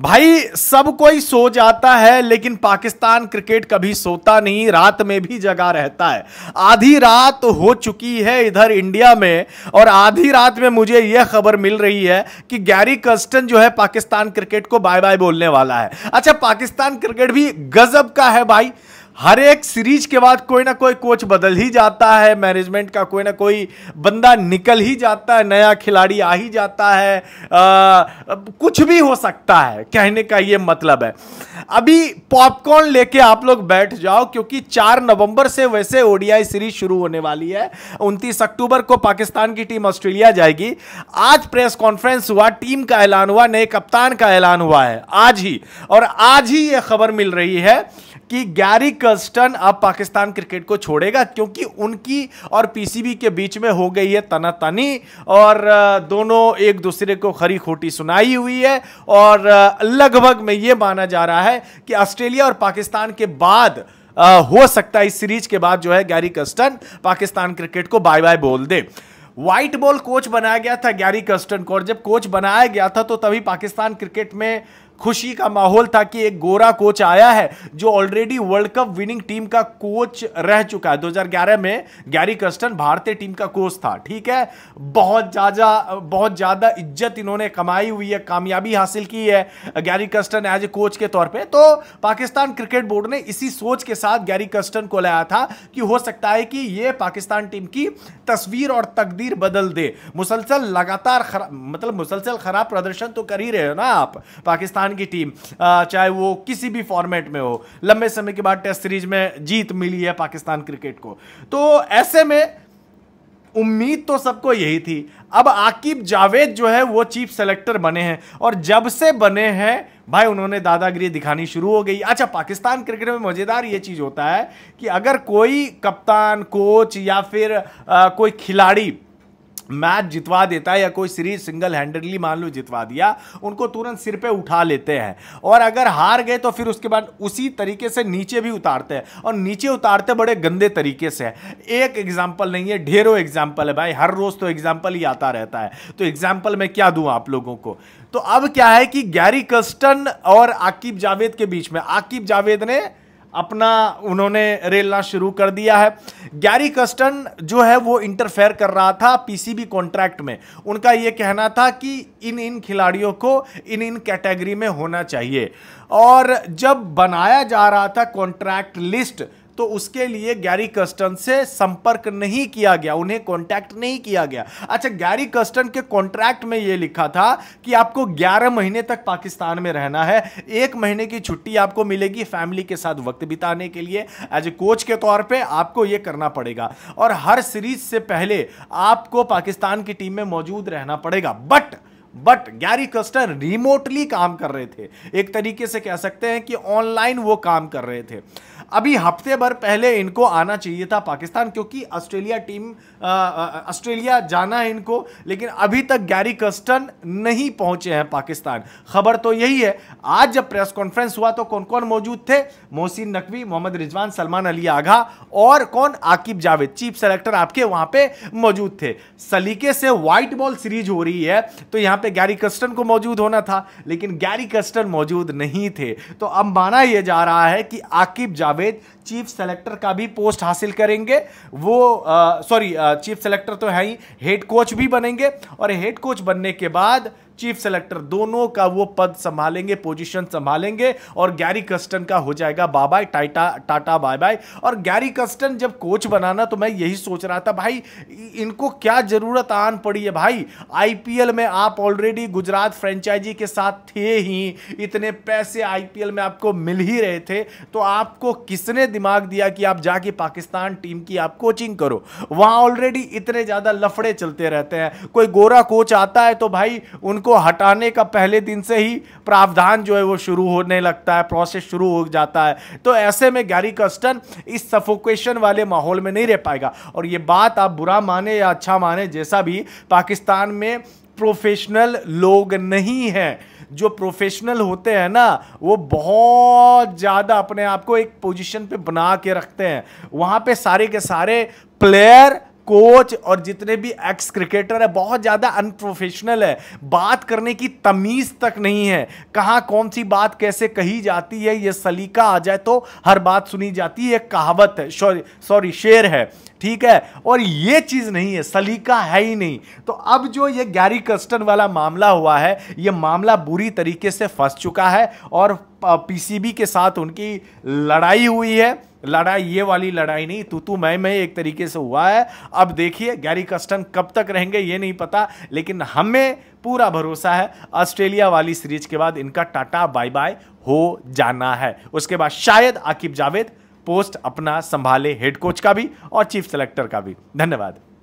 भाई सब कोई सो जाता है लेकिन पाकिस्तान क्रिकेट कभी सोता नहीं रात में भी जगा रहता है आधी रात हो चुकी है इधर इंडिया में और आधी रात में मुझे यह खबर मिल रही है कि गैरी कस्टन जो है पाकिस्तान क्रिकेट को बाय बाय बोलने वाला है अच्छा पाकिस्तान क्रिकेट भी गजब का है भाई हर एक सीरीज के बाद कोई ना कोई कोच बदल ही जाता है मैनेजमेंट का कोई ना कोई बंदा निकल ही जाता है नया खिलाड़ी आ ही जाता है आ, कुछ भी हो सकता है कहने का ये मतलब है अभी पॉपकॉर्न लेके आप लोग बैठ जाओ क्योंकि चार नवंबर से वैसे ओडीआई सीरीज शुरू होने वाली है उनतीस अक्टूबर को पाकिस्तान की टीम ऑस्ट्रेलिया जाएगी आज प्रेस कॉन्फ्रेंस हुआ टीम का ऐलान हुआ नए कप्तान का ऐलान हुआ है आज ही और आज ही यह खबर मिल रही है कि गैरी कर्स्टन अब पाकिस्तान क्रिकेट को छोड़ेगा क्योंकि उनकी और पीसीबी के बीच में हो गई है तनातनी और दोनों एक दूसरे को खरी खोटी सुनाई हुई है और लगभग में ये माना जा रहा है कि ऑस्ट्रेलिया और पाकिस्तान के बाद आ, हो सकता है इस सीरीज के बाद जो है गैरी कस्टन पाकिस्तान क्रिकेट को बाय बाय बोल दे व्हाइट बॉल कोच बनाया गया था गैरी कस्टन को और जब कोच बनाया गया था तो तभी पाकिस्तान क्रिकेट में खुशी का माहौल था कि एक गोरा कोच आया है जो already world cup winning team का कोच रह चुका है 2011 में गैरी कस्टन भारतीय टीम का कोच था ठीक है बहुत ज़्यादा बहुत ज़्यादा इज्जत इन्होंने कमाई हुई है कामयाबी हासिल की है Gary Kirsten as a coach के तौर पर तो पाकिस्तान क्रिकेट बोर्ड ने इसी सोच के साथ गैरी कस्टन को लाया था कि हो सकता है कि यह पाकिस्तान टीम की तस्वीर और तकदीर बदल दे मुसलसल लगातार मतलब मुसलसल खराब प्रदर्शन तो कर ही रहे हो ना आप पाकिस्तान पाकिस्तान की टीम चाहे वो किसी भी फॉर्मेट में हो लंबे समय के बाद टेस्ट सीरीज में जीत मिली है पाकिस्तान क्रिकेट को तो ऐसे में उम्मीद तो सबको यही थी अब आकिब जावेद जो है वो चीफ सेलेक्टर बने हैं और जब से बने हैं भाई उन्होंने दादागिरी दिखानी शुरू हो गई अच्छा पाकिस्तान क्रिकेट में मज़ेदार ये चीज़ होता है कि अगर कोई कप्तान कोच या फिर आ, कोई खिलाड़ी मैच जितवा देता है या कोई सीरीज सिंगल हैंडेडली मान लो जितवा दिया उनको तुरंत सिर पे उठा लेते हैं और अगर हार गए तो फिर उसके बाद उसी तरीके से नीचे भी उतारते हैं और नीचे उतारते बड़े गंदे तरीके से एक एग्जाम्पल नहीं है ढेरों एग्जाम्पल है भाई हर रोज़ तो एग्जाम्पल ही आता रहता है तो एग्जाम्पल मैं क्या दूँ आप लोगों को तो अब क्या है कि गैरी कस्टन और आकिब जावेद के बीच में आकिब जावेद ने अपना उन्होंने रेलना शुरू कर दिया है गैरी कस्टन जो है वो इंटरफेयर कर रहा था पीसीबी कॉन्ट्रैक्ट में उनका ये कहना था कि इन इन खिलाड़ियों को इन इन कैटेगरी में होना चाहिए और जब बनाया जा रहा था कॉन्ट्रैक्ट लिस्ट तो उसके लिए गैरी कस्टन से संपर्क नहीं किया गया उन्हें कॉन्टैक्ट नहीं किया गया अच्छा गैरी कस्टन के कॉन्ट्रैक्ट में यह लिखा था कि आपको 11 महीने तक पाकिस्तान में रहना है एक महीने की छुट्टी आपको मिलेगी फैमिली के साथ वक्त बिताने के लिए एज ए कोच के तौर पर आपको यह करना पड़ेगा और हर सीरीज से पहले आपको पाकिस्तान की टीम में मौजूद रहना पड़ेगा but but Gary Kirsten remotely काम कर रहे थे एक तरीके से कह सकते हैं कि ऑनलाइन वो काम कर रहे थे अभी हफ्ते भर पहले इनको आना चाहिए था पाकिस्तान क्योंकि ऑस्ट्रेलिया टीम ऑस्ट्रेलिया जाना है इनको लेकिन अभी तक गैरी कस्टन नहीं पहुंचे हैं पाकिस्तान खबर तो यही है आज जब प्रेस कॉन्फ्रेंस हुआ तो कौन कौन मौजूद थे मोहसिन नकवी मोहम्मद रिजवान सलमान अली आघा और कौन आकिब जावेद चीफ सेलेक्टर आपके वहां पे मौजूद थे सलीके से व्हाइट बॉल सीरीज हो रही है तो यहां पे गैरी कस्टन को मौजूद होना था लेकिन गैरी कस्टन मौजूद नहीं थे तो अब माना यह जा रहा है कि आकिब जावेद जावेद चीफ सेलेक्टर का भी पोस्ट हासिल करेंगे वो सॉरी चीफ सेलेक्टर तो है ही हेड कोच भी बनेंगे और हेड कोच बनने के बाद चीफ सेलेक्टर दोनों का वो पद संभालेंगे पोजीशन संभालेंगे और गैरी कस्टन का हो जाएगा bye bye tata tata bye bye और गैरी कस्टन जब कोच बनाना तो मैं यही सोच रहा था भाई इनको क्या जरूरत आन पड़ी है भाई आईपीएल में आप ऑलरेडी गुजरात फ्रेंचाइजी के साथ थे ही इतने पैसे आईपीएल में आपको मिल ही रहे थे तो आपको किसने दिमाग दिया कि आप जाके पाकिस्तान टीम की आप कोचिंग करो वहां ऑलरेडी इतने ज्यादा लफड़े चलते रहते हैं कोई गोरा कोच आता है तो भाई उन उनको हटाने का पहले दिन से ही प्रावधान जो है वो शुरू होने लगता है प्रोसेस शुरू हो जाता है तो ऐसे में गैरी कस्टन इस सफोकेशन वाले माहौल में नहीं रह पाएगा और ये बात आप बुरा माने या अच्छा माने जैसा भी पाकिस्तान में प्रोफेशनल लोग नहीं हैं जो प्रोफेशनल होते हैं ना वो बहुत ज़्यादा अपने आप को एक पोजीशन पे बना के रखते हैं वहाँ पे सारे के सारे प्लेयर कोच और जितने भी एक्स क्रिकेटर है बहुत ज़्यादा अनप्रोफेशनल है बात करने की तमीज़ तक नहीं है कहाँ कौन सी बात कैसे कही जाती है ये सलीका आ जाए तो हर बात सुनी जाती है कहावत है सॉरी सॉरी शेर है ठीक है और ये चीज़ नहीं है सलीका है ही नहीं तो अब जो ये गैरी कस्टन वाला मामला हुआ है ये मामला बुरी तरीके से फंस चुका है और पीसीबी के साथ उनकी लड़ाई हुई है लड़ाई ये वाली लड़ाई नहीं तू तू मैं मैं एक तरीके से हुआ है अब देखिए गैरी कस्टन कब तक रहेंगे ये नहीं पता लेकिन हमें पूरा भरोसा है ऑस्ट्रेलिया वाली सीरीज के बाद इनका टाटा बाय बाय हो जाना है उसके बाद शायद आकिब जावेद पोस्ट अपना संभाले हेड कोच का भी और चीफ सेलेक्टर का भी धन्यवाद